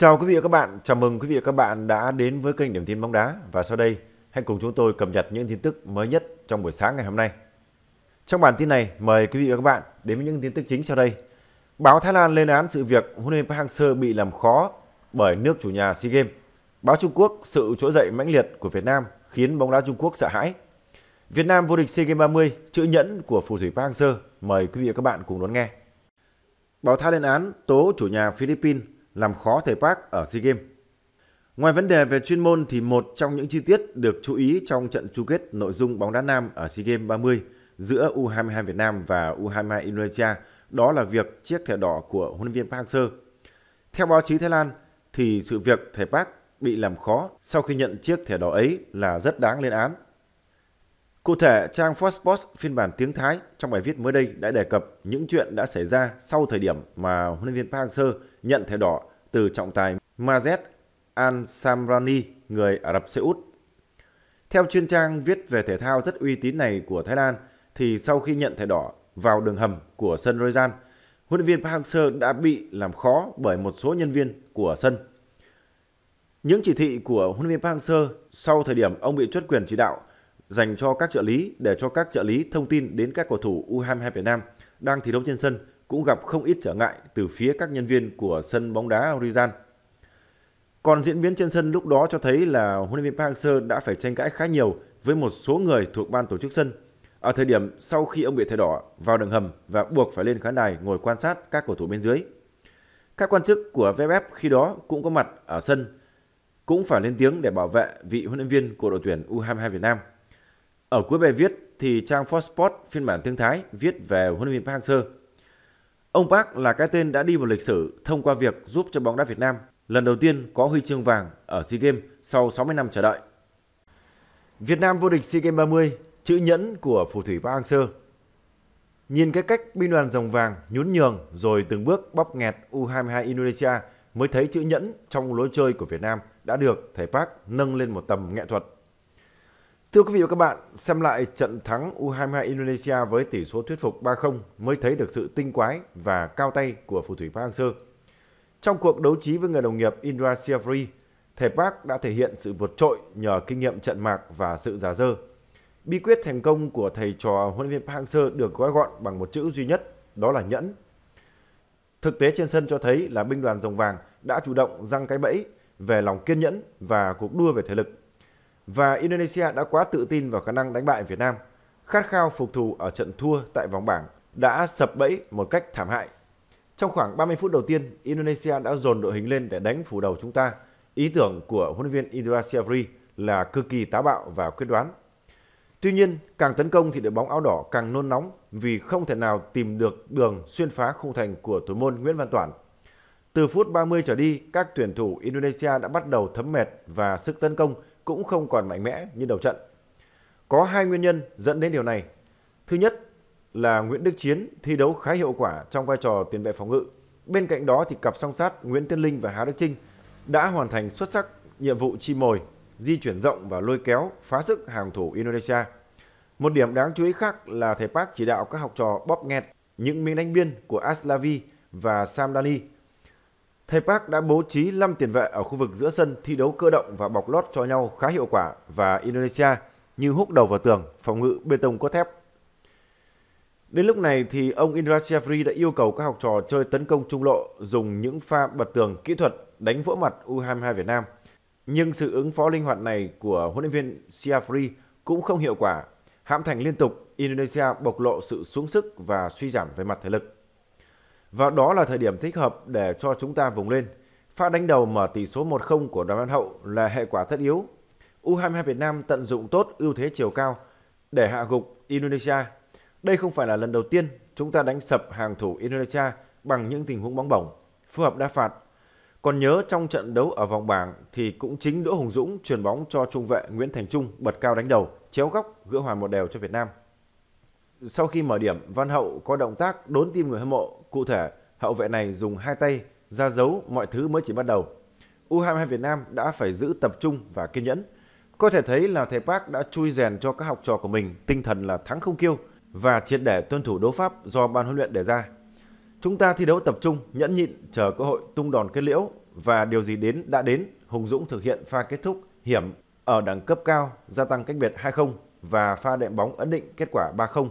Chào quý vị và các bạn, chào mừng quý vị và các bạn đã đến với kênh Điểm tin bóng đá và sau đây hãy cùng chúng tôi cập nhật những tin tức mới nhất trong buổi sáng ngày hôm nay. Trong bản tin này, mời quý vị và các bạn đến với những tin tức chính sau đây. Báo Thái Lan lên án sự việc huấn luyện Park Hang-seo bị làm khó bởi nước chủ nhà SEA Games. Báo Trung Quốc sự trỗi dậy mãnh liệt của Việt Nam khiến bóng đá Trung Quốc sợ hãi. Việt Nam vô địch SEA Games 30, chữ nhẫn của phù thủy Park Hang-seo. Mời quý vị và các bạn cùng đón nghe. Báo Thái lên án tố chủ nhà Philippines làm khó thầy Park ở SEA Games. Ngoài vấn đề về chuyên môn thì một trong những chi tiết được chú ý trong trận chung kết nội dung bóng đá nam ở SEA Games 30 giữa U22 Việt Nam và U22 Indonesia đó là việc chiếc thẻ đỏ của huấn luyện viên Park Hang-seo. Theo báo chí Thái Lan thì sự việc thầy Park bị làm khó sau khi nhận chiếc thẻ đỏ ấy là rất đáng lên án Cụ thể, trang Fox Sports phiên bản tiếng Thái trong bài viết mới đây đã đề cập những chuyện đã xảy ra sau thời điểm mà huấn luyện viên Park Hang-seo nhận thẻ đỏ từ trọng tài Mazed Al-Samrani, người Ả Rập Xê Út. Theo chuyên trang viết về thể thao rất uy tín này của Thái Lan, thì sau khi nhận thẻ đỏ vào đường hầm của sân Royal, huấn luyện viên Park Hang-seo đã bị làm khó bởi một số nhân viên của sân. Những chỉ thị của huấn luyện viên Park Hang-seo sau thời điểm ông bị truất quyền chỉ đạo dành cho các trợ lý để cho các trợ lý thông tin đến các cầu thủ U22 Việt Nam đang thi đấu trên sân cũng gặp không ít trở ngại từ phía các nhân viên của sân bóng đá Rizan. Còn diễn biến trên sân lúc đó cho thấy là huấn luyện viên Park Hang-seo đã phải tranh cãi khá nhiều với một số người thuộc ban tổ chức sân. Ở thời điểm sau khi ông bị thẻ đỏ vào đường hầm và buộc phải lên khán đài ngồi quan sát các cầu thủ bên dưới. Các quan chức của VFF khi đó cũng có mặt ở sân cũng phải lên tiếng để bảo vệ vị huấn luyện viên của đội tuyển U22 Việt Nam. Ở cuối bài viết thì trang Foxport phiên bản tiếng Thái viết về huấn luyện viên Park Hang-seo. Ông Park là cái tên đã đi vào lịch sử thông qua việc giúp cho bóng đá Việt Nam lần đầu tiên có huy chương vàng ở SEA Games sau 60 năm chờ đợi. Việt Nam vô địch SEA Games 30, chữ nhẫn của phù thủy Park Hang-seo. Nhìn cái cách binh đoàn dòng vàng nhún nhường rồi từng bước bóp nghẹt U22 Indonesia mới thấy chữ nhẫn trong lối chơi của Việt Nam đã được thầy Park nâng lên một tầm nghệ thuật Thưa quý vị và các bạn, xem lại trận thắng U22 Indonesia với tỷ số thuyết phục 3-0 mới thấy được sự tinh quái và cao tay của phù thủy Park Hang-seo. Trong cuộc đấu trí với người đồng nghiệp Indra Siafri, thầy Park đã thể hiện sự vượt trội nhờ kinh nghiệm trận mạc và sự giả dơ. Bí quyết thành công của thầy trò huấn luyện viên Park Hang-seo được gói gọn bằng một chữ duy nhất, đó là nhẫn. Thực tế trên sân cho thấy là binh đoàn rồng vàng đã chủ động răng cái bẫy về lòng kiên nhẫn và cuộc đua về thể lực và Indonesia đã quá tự tin vào khả năng đánh bại Việt Nam. Khát khao phục thù ở trận thua tại vòng bảng đã sập bẫy một cách thảm hại. Trong khoảng 30 phút đầu tiên, Indonesia đã dồn đội hình lên để đánh phủ đầu chúng ta. Ý tưởng của huấn luyện viên Indra Syafri là cực kỳ táo bạo và quyết đoán. Tuy nhiên, càng tấn công thì đội bóng áo đỏ càng nôn nóng vì không thể nào tìm được đường xuyên phá khung thành của thủ môn Nguyễn Văn Toản. Từ phút 30 trở đi, các tuyển thủ Indonesia đã bắt đầu thấm mệt và sức tấn công cũng không còn mạnh mẽ như đầu trận. Có hai nguyên nhân dẫn đến điều này. Thứ nhất là Nguyễn Đức Chiến thi đấu khá hiệu quả trong vai trò tiền vệ phòng ngự. Bên cạnh đó thì cặp song sát Nguyễn Tiến Linh và Hà Đức Trinh đã hoàn thành xuất sắc nhiệm vụ chi mồi, di chuyển rộng và lôi kéo phá sức hàng thủ Indonesia. Một điểm đáng chú ý khác là thầy Park chỉ đạo các học trò bóp nghẹt những miếng đánh biên của Aslavi và Samdani thầy Park đã bố trí 5 tiền vệ ở khu vực giữa sân thi đấu cơ động và bọc lót cho nhau khá hiệu quả và Indonesia như hút đầu vào tường, phòng ngự bê tông có thép. Đến lúc này thì ông Indra Jeffrey đã yêu cầu các học trò chơi tấn công trung lộ dùng những pha bật tường kỹ thuật đánh vỡ mặt U22 Việt Nam. Nhưng sự ứng phó linh hoạt này của huấn luyện viên Jeffrey cũng không hiệu quả. Hãm thành liên tục, Indonesia bộc lộ sự xuống sức và suy giảm về mặt thể lực. Và đó là thời điểm thích hợp để cho chúng ta vùng lên. Pha đánh đầu mở tỷ số 1-0 của Đoàn Văn Hậu là hệ quả tất yếu. U22 Việt Nam tận dụng tốt ưu thế chiều cao để hạ gục Indonesia. Đây không phải là lần đầu tiên chúng ta đánh sập hàng thủ Indonesia bằng những tình huống bóng bổng, phù hợp đa phạt. Còn nhớ trong trận đấu ở vòng bảng thì cũng chính Đỗ Hùng Dũng chuyển bóng cho trung vệ Nguyễn Thành Trung bật cao đánh đầu, chéo góc gỡ hòa một đều cho Việt Nam. Sau khi mở điểm, Văn Hậu có động tác đốn tim người hâm mộ. Cụ thể, hậu vệ này dùng hai tay ra dấu mọi thứ mới chỉ bắt đầu. U22 Việt Nam đã phải giữ tập trung và kiên nhẫn. Có thể thấy là thầy Park đã chui rèn cho các học trò của mình tinh thần là thắng không kiêu và triệt để tuân thủ đấu pháp do ban huấn luyện đề ra. Chúng ta thi đấu tập trung, nhẫn nhịn, chờ cơ hội tung đòn kết liễu và điều gì đến đã đến, Hùng Dũng thực hiện pha kết thúc hiểm ở đẳng cấp cao, gia tăng cách biệt 2-0 và pha đệm bóng ấn định kết quả 3-0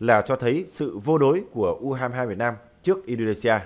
là cho thấy sự vô đối của U22 Việt Nam trước Indonesia.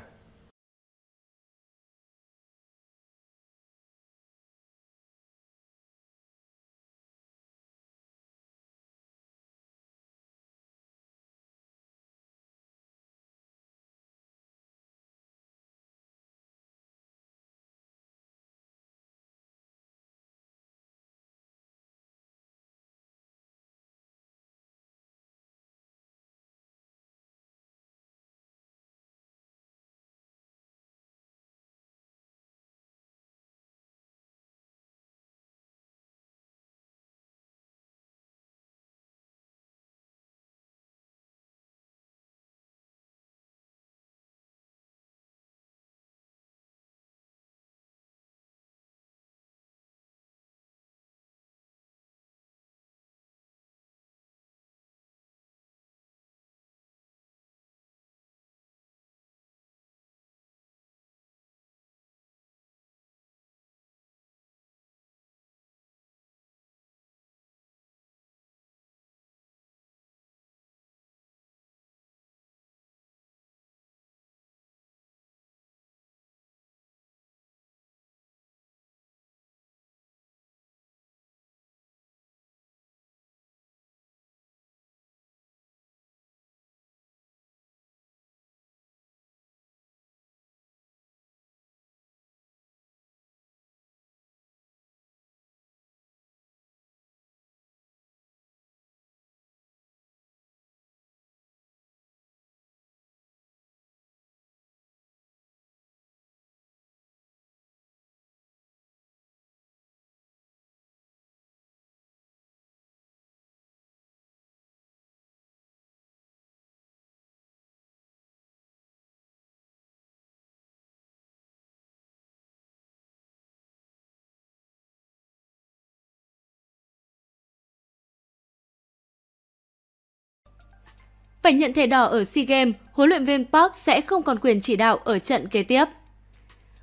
Phải nhận thẻ đỏ ở SEA Games, huấn luyện viên Park sẽ không còn quyền chỉ đạo ở trận kế tiếp.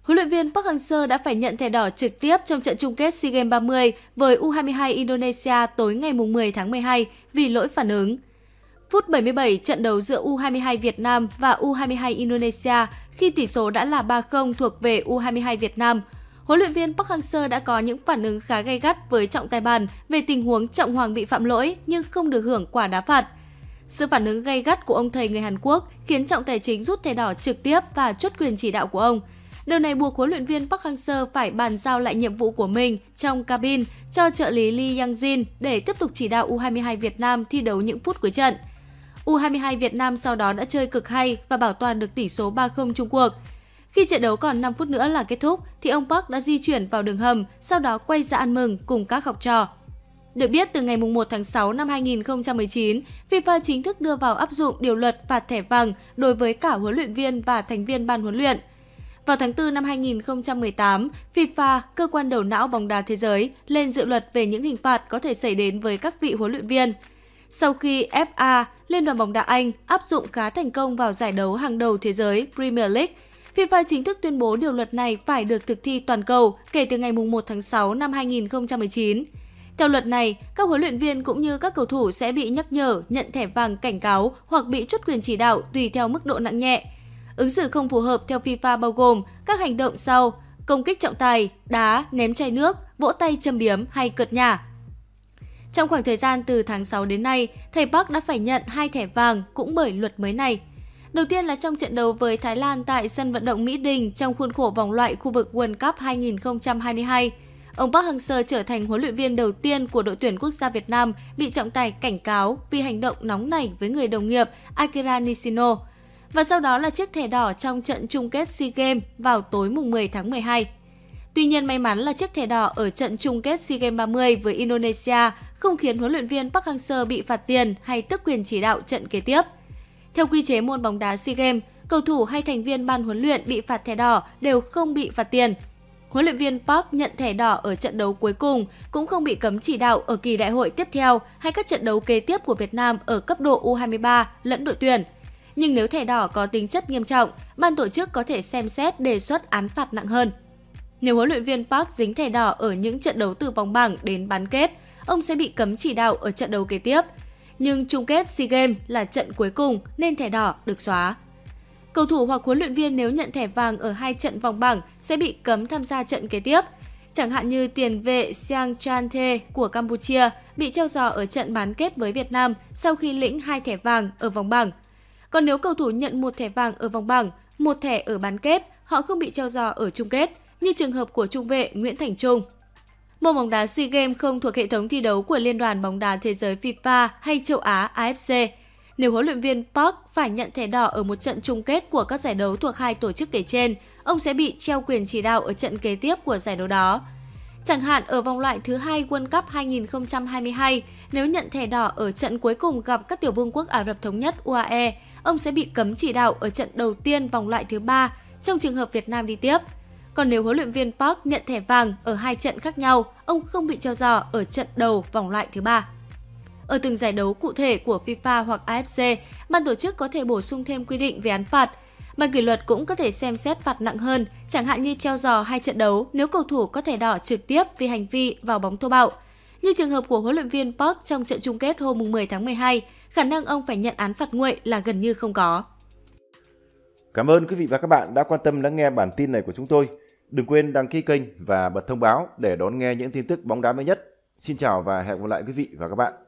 Huấn luyện viên Park Hang-seo đã phải nhận thẻ đỏ trực tiếp trong trận chung kết SEA Games 30 với U22 Indonesia tối ngày 10 tháng 12 vì lỗi phản ứng. Phút 77 trận đấu giữa U22 Việt Nam và U22 Indonesia khi tỷ số đã là 3-0 thuộc về U22 Việt Nam, huấn luyện viên Park Hang-seo đã có những phản ứng khá gay gắt với trọng tài bàn về tình huống trọng hoàng bị phạm lỗi nhưng không được hưởng quả đá phạt. Sự phản ứng gay gắt của ông thầy người Hàn Quốc khiến trọng tài chính rút thẻ đỏ trực tiếp và chốt quyền chỉ đạo của ông. Điều này buộc huấn luyện viên Park Hang-seo phải bàn giao lại nhiệm vụ của mình trong cabin cho trợ lý Lee Yang-jin để tiếp tục chỉ đạo U22 Việt Nam thi đấu những phút cuối trận. U22 Việt Nam sau đó đã chơi cực hay và bảo toàn được tỷ số 3-0 Trung cuộc. Khi trận đấu còn 5 phút nữa là kết thúc thì ông Park đã di chuyển vào đường hầm, sau đó quay ra ăn mừng cùng các học trò. Được biết, từ ngày 1 tháng 6 năm 2019, FIFA chính thức đưa vào áp dụng điều luật phạt thẻ vàng đối với cả huấn luyện viên và thành viên ban huấn luyện. Vào tháng 4 năm 2018, FIFA, cơ quan đầu não bóng đá thế giới, lên dự luật về những hình phạt có thể xảy đến với các vị huấn luyện viên. Sau khi FA, Liên đoàn bóng đá Anh áp dụng khá thành công vào giải đấu hàng đầu thế giới Premier League, FIFA chính thức tuyên bố điều luật này phải được thực thi toàn cầu kể từ ngày 1 tháng 6 năm 2019. Theo luật này, các huấn luyện viên cũng như các cầu thủ sẽ bị nhắc nhở, nhận thẻ vàng cảnh cáo hoặc bị truất quyền chỉ đạo tùy theo mức độ nặng nhẹ. Ứng xử không phù hợp theo FIFA bao gồm các hành động sau: công kích trọng tài, đá, ném chai nước, vỗ tay châm biếm hay cợt nhả. Trong khoảng thời gian từ tháng 6 đến nay, thầy Park đã phải nhận hai thẻ vàng cũng bởi luật mới này. Đầu tiên là trong trận đấu với Thái Lan tại sân vận động Mỹ Đình trong khuôn khổ vòng loại khu vực World Cup 2022. Ông Park Hang-seo trở thành huấn luyện viên đầu tiên của đội tuyển quốc gia Việt Nam bị trọng tài cảnh cáo vì hành động nóng nảy với người đồng nghiệp Akira Nishino và sau đó là chiếc thẻ đỏ trong trận chung kết SEA Games vào tối mùng 10 tháng 12. Tuy nhiên may mắn là chiếc thẻ đỏ ở trận chung kết SEA Games 30 với Indonesia không khiến huấn luyện viên Park Hang-seo bị phạt tiền hay tước quyền chỉ đạo trận kế tiếp. Theo quy chế môn bóng đá SEA Games, cầu thủ hay thành viên ban huấn luyện bị phạt thẻ đỏ đều không bị phạt tiền – huấn luyện viên Park nhận thẻ đỏ ở trận đấu cuối cùng cũng không bị cấm chỉ đạo ở kỳ đại hội tiếp theo hay các trận đấu kế tiếp của Việt Nam ở cấp độ U23 lẫn đội tuyển. Nhưng nếu thẻ đỏ có tính chất nghiêm trọng, ban tổ chức có thể xem xét đề xuất án phạt nặng hơn. Nếu huấn luyện viên Park dính thẻ đỏ ở những trận đấu từ vòng bảng đến bán kết, ông sẽ bị cấm chỉ đạo ở trận đấu kế tiếp. Nhưng chung kết SEA Games là trận cuối cùng nên thẻ đỏ được xóa. Cầu thủ hoặc huấn luyện viên nếu nhận thẻ vàng ở hai trận vòng bảng sẽ bị cấm tham gia trận kế tiếp. Chẳng hạn như tiền vệ Siang Chan The của Campuchia bị treo giò ở trận bán kết với Việt Nam sau khi lĩnh hai thẻ vàng ở vòng bảng. Còn nếu cầu thủ nhận một thẻ vàng ở vòng bảng, một thẻ ở bán kết, họ không bị treo giò ở chung kết, như trường hợp của trung vệ Nguyễn Thành Trung. Môn bóng đá SEA Games không thuộc hệ thống thi đấu của Liên đoàn bóng đá thế giới FIFA hay châu Á AFC nếu huấn luyện viên Park phải nhận thẻ đỏ ở một trận chung kết của các giải đấu thuộc hai tổ chức kể trên, ông sẽ bị treo quyền chỉ đạo ở trận kế tiếp của giải đấu đó. Chẳng hạn ở vòng loại thứ hai World Cup 2022, nếu nhận thẻ đỏ ở trận cuối cùng gặp các tiểu vương quốc Ả Rập Thống nhất UAE, ông sẽ bị cấm chỉ đạo ở trận đầu tiên vòng loại thứ ba trong trường hợp Việt Nam đi tiếp. Còn nếu huấn luyện viên Park nhận thẻ vàng ở hai trận khác nhau, ông không bị treo giò ở trận đầu vòng loại thứ ba. Ở từng giải đấu cụ thể của FIFA hoặc AFC, ban tổ chức có thể bổ sung thêm quy định về án phạt. Ban kỷ luật cũng có thể xem xét phạt nặng hơn, chẳng hạn như treo giò hai trận đấu nếu cầu thủ có thể đỏ trực tiếp vì hành vi vào bóng thô bạo. Như trường hợp của huấn luyện viên Park trong trận chung kết hôm 10 tháng 12, khả năng ông phải nhận án phạt nguội là gần như không có. Cảm ơn quý vị và các bạn đã quan tâm lắng nghe bản tin này của chúng tôi. Đừng quên đăng ký kênh và bật thông báo để đón nghe những tin tức bóng đá mới nhất. Xin chào và hẹn gặp lại quý vị và các bạn.